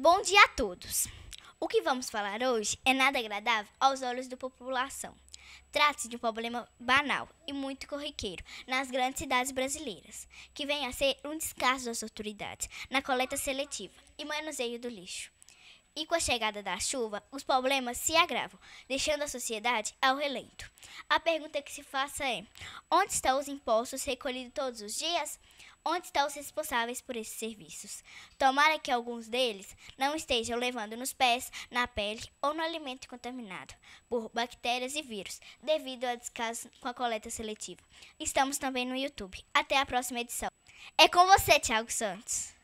Bom dia a todos! O que vamos falar hoje é nada agradável aos olhos da população. Trata-se de um problema banal e muito corriqueiro nas grandes cidades brasileiras, que vem a ser um descaso das autoridades na coleta seletiva e manuseio do lixo. E com a chegada da chuva, os problemas se agravam, deixando a sociedade ao relento. A pergunta que se faça é: onde estão os impostos recolhidos todos os dias? onde estão os responsáveis por esses serviços. Tomara que alguns deles não estejam levando nos pés, na pele ou no alimento contaminado por bactérias e vírus, devido a descaso com a coleta seletiva. Estamos também no YouTube. Até a próxima edição. É com você, Thiago Santos.